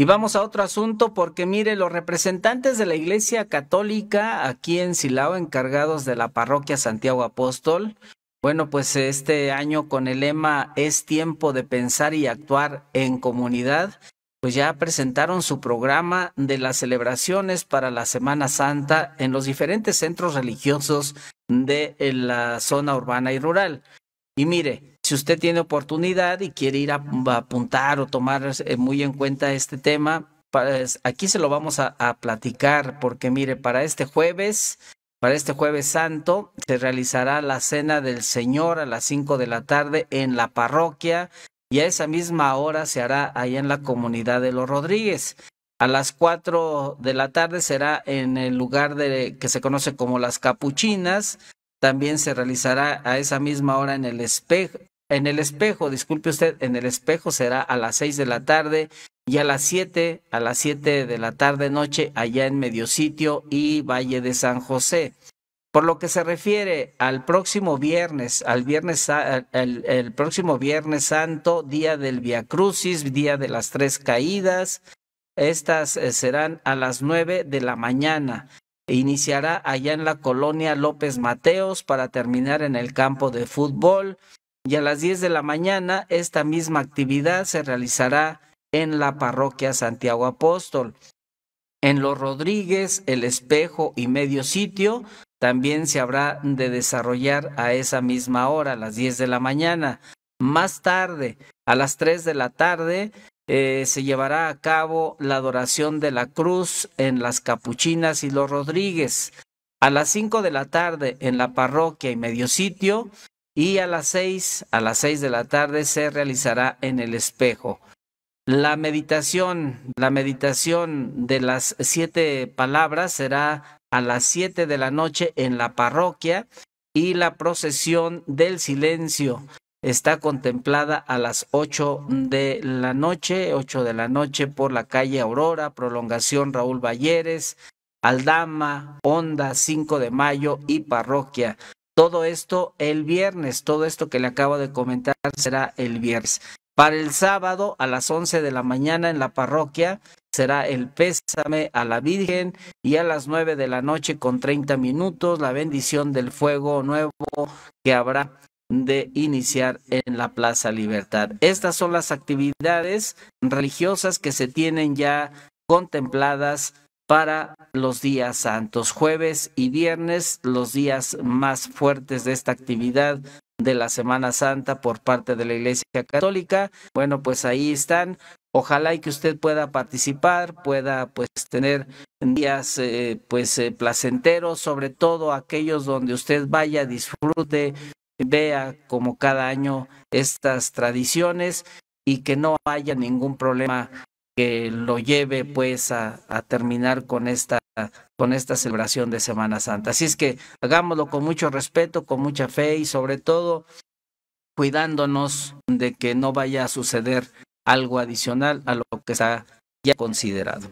Y vamos a otro asunto porque mire, los representantes de la Iglesia Católica aquí en Silao, encargados de la parroquia Santiago Apóstol, bueno, pues este año con el lema Es tiempo de pensar y actuar en comunidad, pues ya presentaron su programa de las celebraciones para la Semana Santa en los diferentes centros religiosos de eh, la zona urbana y rural. Y mire, si usted tiene oportunidad y quiere ir a, apuntar o tomar eh, muy en cuenta este tema, pues, aquí se lo vamos a, platicar porque mire, para este jueves para este jueves santo se realizará la cena del Señor a las 5 de la tarde en la parroquia y a esa misma hora se hará allá en la comunidad de los Rodríguez. A las 4 de la tarde será en el lugar de, que se conoce como las Capuchinas. También se realizará a esa misma hora en el espejo, en el espejo, disculpe usted, en el espejo será a las seis de la tarde y a las siete, a las siete de la tarde noche allá en Mediositio y Valle de San José. Por lo que se refiere al próximo viernes, al viernes, el, próximo viernes santo, día del Via Crucis, día de las tres caídas, estas eh, serán a las nueve de la mañana. Iniciará allá en la colonia López Mateos para terminar en el campo de fútbol y a las 10 de la mañana esta misma actividad se realizará en la parroquia Santiago Apóstol. En Los Rodríguez, El Espejo y Medio Sitio también se habrá de desarrollar a esa misma hora, a las 10 de la mañana. Más tarde, a las 3 de la tarde, eh, se llevará a cabo la adoración de la cruz en las Capuchinas y Los Rodríguez. A las 5 de la tarde, en la parroquia y Medio Sitio, y a las seis, a las seis de la tarde se realizará en el espejo. La meditación, la meditación de las siete palabras será a las siete de la noche en la parroquia y la procesión del silencio está contemplada a las ocho de la noche, ocho de la noche por la calle Aurora, prolongación Raúl Valleres, Aldama, Onda, cinco de mayo y parroquia. Todo esto el viernes, todo esto que le acabo de comentar será el viernes. Para el sábado a las 11 de la mañana en la parroquia será el pésame a la Virgen y a las 9 de la noche con 30 minutos la bendición del fuego nuevo que habrá de iniciar en la Plaza Libertad. Estas son las actividades religiosas que se tienen ya contempladas para los días santos, jueves y viernes, los días más fuertes de esta actividad de la Semana Santa por parte de la Iglesia Católica. Bueno, pues ahí están. Ojalá y que usted pueda participar, pueda pues tener días eh, pues eh, placenteros, sobre todo aquellos donde usted vaya, disfrute, vea como cada año estas tradiciones y que no haya ningún problema que lo lleve pues a, terminar con esta con esta celebración de Semana Santa. Así es que hagámoslo con mucho respeto, con mucha fe y sobre todo cuidándonos de que no vaya a suceder algo adicional a lo que está ya considerado.